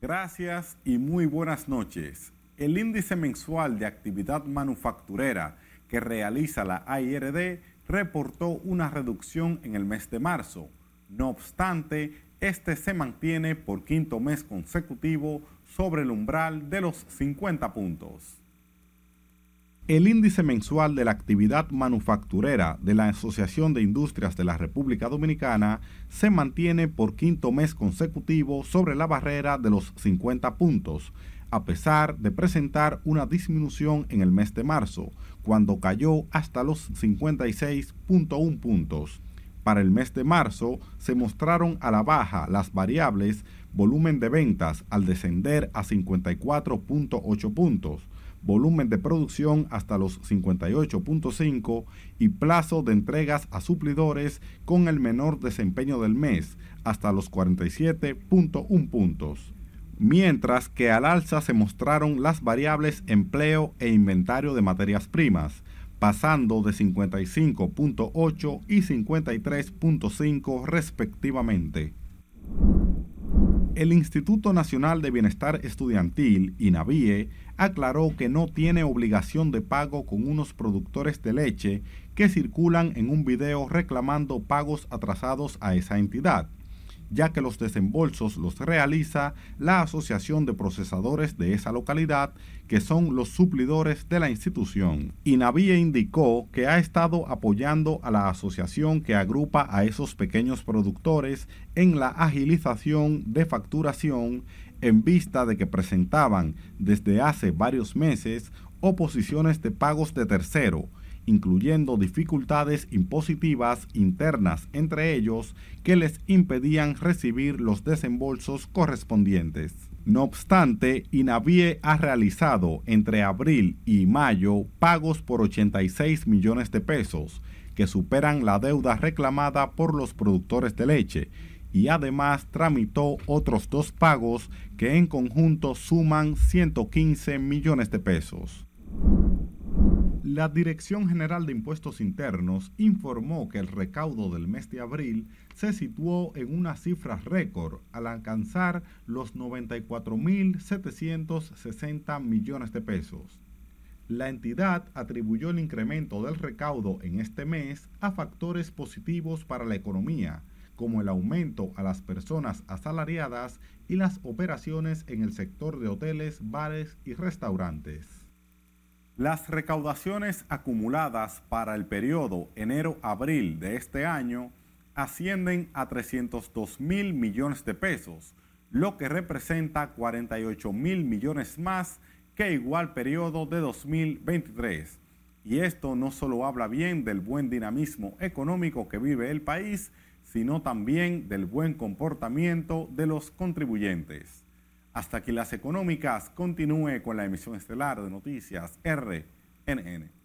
Gracias y muy buenas noches. El índice mensual de actividad manufacturera que realiza la IRD reportó una reducción en el mes de marzo. No obstante, este se mantiene por quinto mes consecutivo sobre el umbral de los 50 puntos. El índice mensual de la actividad manufacturera de la Asociación de Industrias de la República Dominicana se mantiene por quinto mes consecutivo sobre la barrera de los 50 puntos, a pesar de presentar una disminución en el mes de marzo, cuando cayó hasta los 56.1 puntos. Para el mes de marzo se mostraron a la baja las variables volumen de ventas al descender a 54.8 puntos volumen de producción hasta los 58.5 y plazo de entregas a suplidores con el menor desempeño del mes hasta los 47.1 puntos. Mientras que al alza se mostraron las variables empleo e inventario de materias primas, pasando de 55.8 y 53.5 respectivamente. El Instituto Nacional de Bienestar Estudiantil, INAVIE, aclaró que no tiene obligación de pago con unos productores de leche que circulan en un video reclamando pagos atrasados a esa entidad ya que los desembolsos los realiza la Asociación de Procesadores de esa localidad, que son los suplidores de la institución. INAVIE indicó que ha estado apoyando a la asociación que agrupa a esos pequeños productores en la agilización de facturación en vista de que presentaban desde hace varios meses oposiciones de pagos de tercero, incluyendo dificultades impositivas internas entre ellos que les impedían recibir los desembolsos correspondientes. No obstante, INAVIE ha realizado entre abril y mayo pagos por 86 millones de pesos, que superan la deuda reclamada por los productores de leche, y además tramitó otros dos pagos que en conjunto suman 115 millones de pesos. La Dirección General de Impuestos Internos informó que el recaudo del mes de abril se situó en una cifra récord al alcanzar los 94.760 millones de pesos. La entidad atribuyó el incremento del recaudo en este mes a factores positivos para la economía, como el aumento a las personas asalariadas y las operaciones en el sector de hoteles, bares y restaurantes. Las recaudaciones acumuladas para el periodo enero-abril de este año ascienden a 302 mil millones de pesos, lo que representa 48 mil millones más que igual periodo de 2023. Y esto no solo habla bien del buen dinamismo económico que vive el país, sino también del buen comportamiento de los contribuyentes hasta que las económicas continúe con la emisión estelar de noticias RNN.